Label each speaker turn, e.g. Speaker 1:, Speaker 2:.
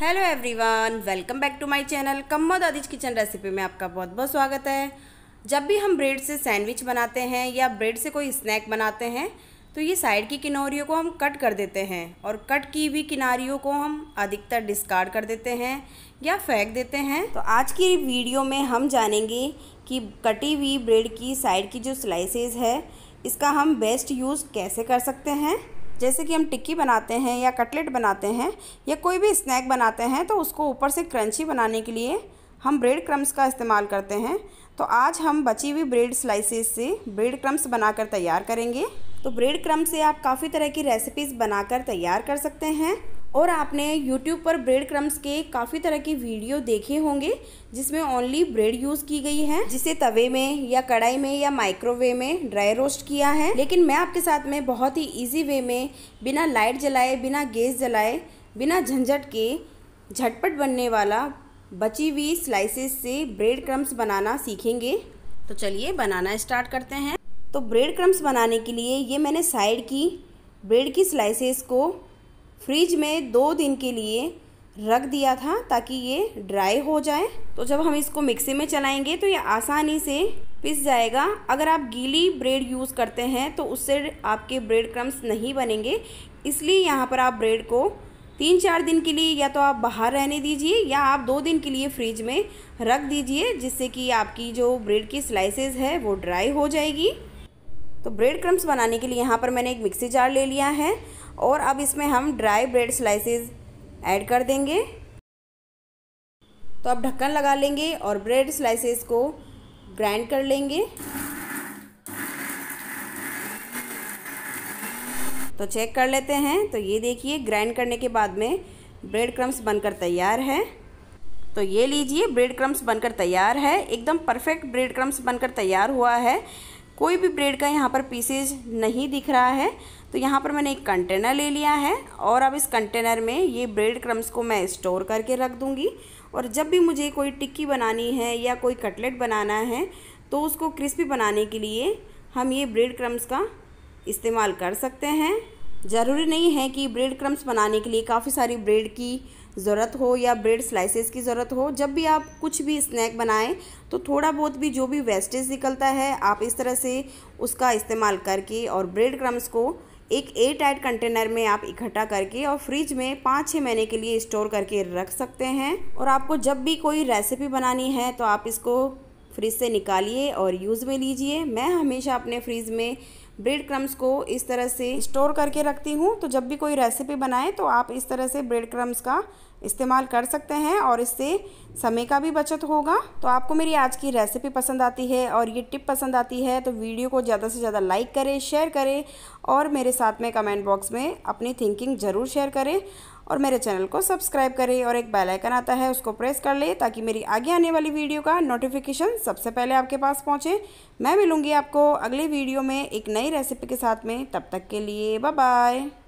Speaker 1: hello everyone welcome back to my channel Kamma Dadi's kitchen recipe में आपका बहुत बहुत स्वागत है जब भी हम ब्रेड से सैंडविच बनाते हैं या ब्रेड से कोई स्नैक बनाते हैं तो ये साइड की किनारियों को हम कट कर देते हैं और कट की हुई किनारियों को हम अधिकतर डिस्कार्ड कर देते हैं या फेंक देते हैं तो आज की वीडियो में हम जानेंगे कि कटी हुई ब्रेड की साइड की जो स्लाइसिस है इसका हम बेस्ट यूज़ कैसे कर सकते हैं जैसे कि हम टिक्की बनाते हैं या कटलेट बनाते हैं या कोई भी स्नैक बनाते हैं तो उसको ऊपर से क्रंची बनाने के लिए हम ब्रेड क्रम्स का इस्तेमाल करते हैं तो आज हम बची हुई ब्रेड स्लाइसेस से ब्रेड क्रम्स बनाकर तैयार करेंगे तो ब्रेड क्रम से आप काफ़ी तरह की रेसिपीज़ बनाकर तैयार कर सकते हैं और आपने यूट्यूब पर ब्रेड क्रम्स के काफ़ी तरह की वीडियो देखे होंगे जिसमें ओनली ब्रेड यूज़ की गई है जिसे तवे में या कढ़ाई में या माइक्रोवेव में ड्राई रोस्ट किया है लेकिन मैं आपके साथ में बहुत ही ईजी वे में बिना लाइट जलाए बिना गैस जलाए बिना झंझट के झटपट बनने वाला बची हुई स्लाइसेस से ब्रेड क्रम्स बनाना सीखेंगे तो चलिए बनाना स्टार्ट करते हैं तो ब्रेड क्रम्स बनाने के लिए ये मैंने साइड की ब्रेड की स्लाइसेस को फ्रिज में दो दिन के लिए रख दिया था ताकि ये ड्राई हो जाए तो जब हम इसको मिक्सी में चलाएंगे तो ये आसानी से पिस जाएगा अगर आप गीली ब्रेड यूज़ करते हैं तो उससे आपके ब्रेड क्रम्स नहीं बनेंगे इसलिए यहाँ पर आप ब्रेड को तीन चार दिन के लिए या तो आप बाहर रहने दीजिए या आप दो दिन के लिए फ्रिज में रख दीजिए जिससे कि आपकी जो ब्रेड की स्लाइसेस है वो ड्राई हो जाएगी तो ब्रेड क्रम्स बनाने के लिए यहाँ पर मैंने एक मिक्सी जार ले लिया है और अब इसमें हम ड्राई ब्रेड स्लाइसेस ऐड कर देंगे तो अब ढक्कन लगा लेंगे और ब्रेड स्लाइसेस को ग्राइंड कर लेंगे तो चेक कर लेते हैं तो ये देखिए ग्राइंड करने के बाद में ब्रेड क्रम्स बनकर तैयार है तो ये लीजिए ब्रेड क्रम्स बनकर तैयार है एकदम परफेक्ट ब्रेड क्रम्स बनकर तैयार हुआ है कोई भी ब्रेड का यहाँ पर पीसेज नहीं दिख रहा है तो यहाँ पर मैंने एक कंटेनर ले लिया है और अब इस कंटेनर में ये ब्रेड क्रम्स को मैं स्टोर करके रख दूँगी और जब भी मुझे कोई टिक्की बनानी है या कोई कटलेट बनाना है तो उसको क्रिस्पी बनाने के लिए हम ये ब्रेड क्रम्स का इस्तेमाल कर सकते हैं ज़रूरी नहीं है कि ब्रेड क्रम्स बनाने के लिए काफ़ी सारी ब्रेड की ज़रूरत हो या ब्रेड स्लाइसेस की ज़रूरत हो जब भी आप कुछ भी स्नैक बनाएं तो थोड़ा बहुत भी जो भी वेस्टेज निकलता है आप इस तरह से उसका इस्तेमाल करके और ब्रेड क्रम्स को एक एयर टाइट कंटेनर में आप इकट्ठा करके और फ्रिज में पाँच छः महीने के लिए स्टोर करके रख सकते हैं और आपको जब भी कोई रेसिपी बनानी है तो आप इसको फ्रिज से निकालिए और यूज़ में लीजिए मैं हमेशा अपने फ्रिज में ब्रेड क्रम्स को इस तरह से स्टोर करके रखती हूँ तो जब भी कोई रेसिपी बनाएं तो आप इस तरह से ब्रेड क्रम्स का इस्तेमाल कर सकते हैं और इससे समय का भी बचत होगा तो आपको मेरी आज की रेसिपी पसंद आती है और ये टिप पसंद आती है तो वीडियो को ज़्यादा से ज़्यादा लाइक करें शेयर करें और मेरे साथ में कमेंट बॉक्स में अपनी थिंकिंग ज़रूर शेयर करें और मेरे चैनल को सब्सक्राइब करें और एक बेल आइकन आता है उसको प्रेस कर लें ताकि मेरी आगे आने वाली वीडियो का नोटिफिकेशन सबसे पहले आपके पास पहुंचे मैं मिलूंगी आपको अगले वीडियो में एक नई रेसिपी के साथ में तब तक के लिए बाय